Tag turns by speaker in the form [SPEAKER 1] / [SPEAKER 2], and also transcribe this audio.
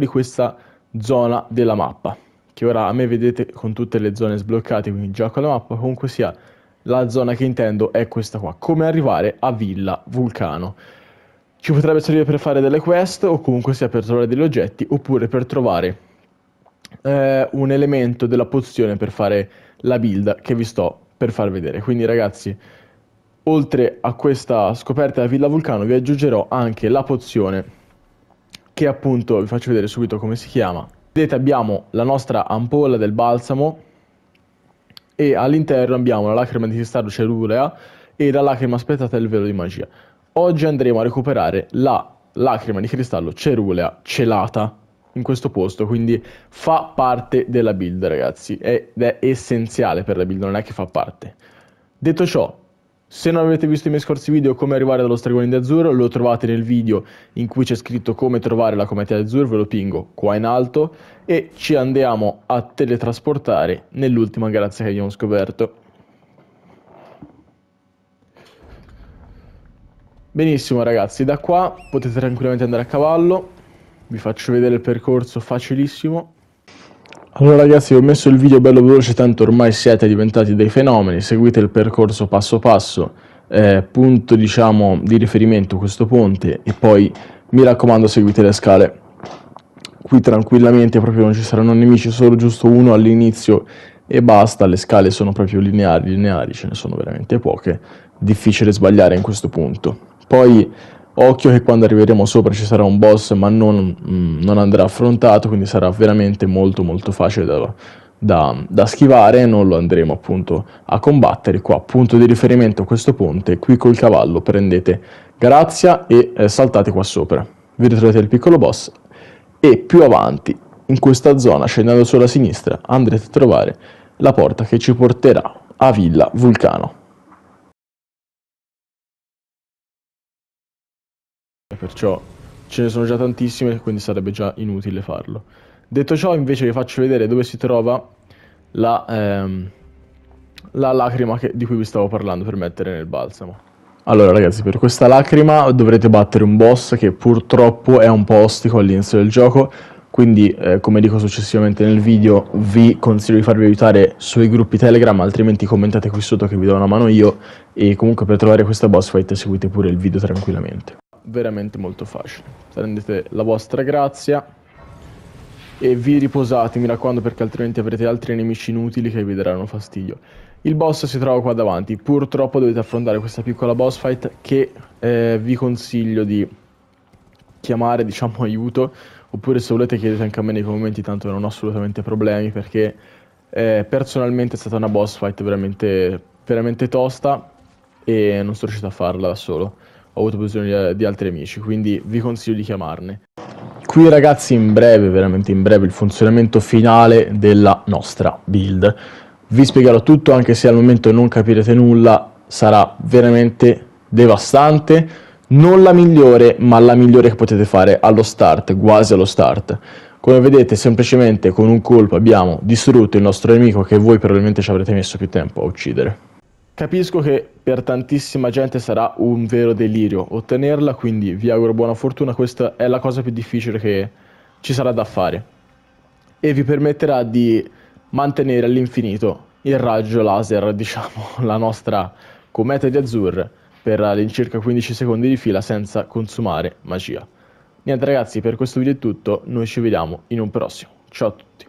[SPEAKER 1] di questa zona della mappa che ora a me vedete con tutte le zone sbloccate quindi gioco la mappa comunque sia la zona che intendo è questa qua come arrivare a Villa Vulcano ci potrebbe servire per fare delle quest o comunque sia per trovare degli oggetti oppure per trovare eh, un elemento della pozione per fare la build che vi sto per far vedere quindi ragazzi oltre a questa scoperta della Villa Vulcano vi aggiungerò anche la pozione che appunto vi faccio vedere subito come si chiama. Vedete abbiamo la nostra ampolla del balsamo e all'interno abbiamo la lacrima di cristallo cerurea e la lacrima aspettata del velo di magia. Oggi andremo a recuperare la lacrima di cristallo cerulea celata in questo posto, quindi fa parte della build ragazzi ed è essenziale per la build, non è che fa parte. Detto ciò, se non avete visto i miei scorsi video come arrivare dallo stregone di azzurro, lo trovate nel video in cui c'è scritto come trovare la cometa di azzurro, ve lo pingo qua in alto e ci andiamo a teletrasportare nell'ultima galassia che abbiamo scoperto. Benissimo ragazzi, da qua potete tranquillamente andare a cavallo, vi faccio vedere il percorso facilissimo. Allora ragazzi ho messo il video bello veloce tanto ormai siete diventati dei fenomeni, seguite il percorso passo passo, eh, punto diciamo di riferimento questo ponte e poi mi raccomando seguite le scale. Qui tranquillamente proprio non ci saranno nemici, solo giusto uno all'inizio e basta, le scale sono proprio lineari, lineari ce ne sono veramente poche, difficile sbagliare in questo punto. Poi Occhio che quando arriveremo sopra ci sarà un boss ma non, mm, non andrà affrontato, quindi sarà veramente molto molto facile da, da, da, schivare, non lo andremo appunto a combattere. Qua punto di riferimento questo ponte, qui col cavallo prendete Grazia e eh, saltate qua sopra. Vi ritrovate il piccolo boss e più avanti in questa zona, scendendo sulla sinistra, andrete a trovare la porta che ci porterà a Villa Vulcano. e perciò ce ne sono già tantissime quindi sarebbe già inutile farlo. Detto ciò invece vi faccio vedere dove si trova la, ehm, la lacrima che, di cui vi stavo parlando per mettere nel balsamo. Allora ragazzi, per questa lacrima dovrete battere un boss che purtroppo è un po' ostico all'inizio del gioco, quindi eh, come dico successivamente nel video vi consiglio di farvi aiutare sui gruppi Telegram, altrimenti commentate qui sotto che vi do una mano io e comunque per trovare questa boss fight seguite pure il video tranquillamente veramente molto facile. Prendete la vostra grazia e vi riposate, mi raccomando, perché altrimenti avrete altri nemici inutili che vi daranno fastidio. Il boss si trova qua davanti, purtroppo dovete affrontare questa piccola boss fight che eh, vi consiglio di chiamare, diciamo, aiuto, oppure se volete chiedete anche a me nei commenti, tanto non ho assolutamente problemi perché eh, personalmente è stata una boss fight veramente, veramente tosta e non sono riuscito a farla da solo ho avuto bisogno eh, di altri amici, quindi vi consiglio di chiamarne. Qui ragazzi in breve, veramente in breve, il funzionamento finale della nostra build. Vi spiegherò tutto, anche se al momento non capirete nulla, sarà veramente devastante. Non la migliore, ma la migliore che potete fare allo start, quasi allo start. Come vedete, semplicemente con un colpo abbiamo distrutto il nostro nemico che voi probabilmente ci avrete messo più tempo a uccidere. Capisco che per tantissima gente sarà un vero delirio ottenerla, quindi vi auguro buona fortuna, questa è la cosa più difficile che ci sarà da fare e vi permetterà di mantenere all'infinito il raggio laser, diciamo, la nostra cometa di azzurro per all'incirca 15 secondi di fila senza consumare magia. Niente ragazzi, per questo video è tutto, noi ci vediamo in un prossimo. Ciao a tutti.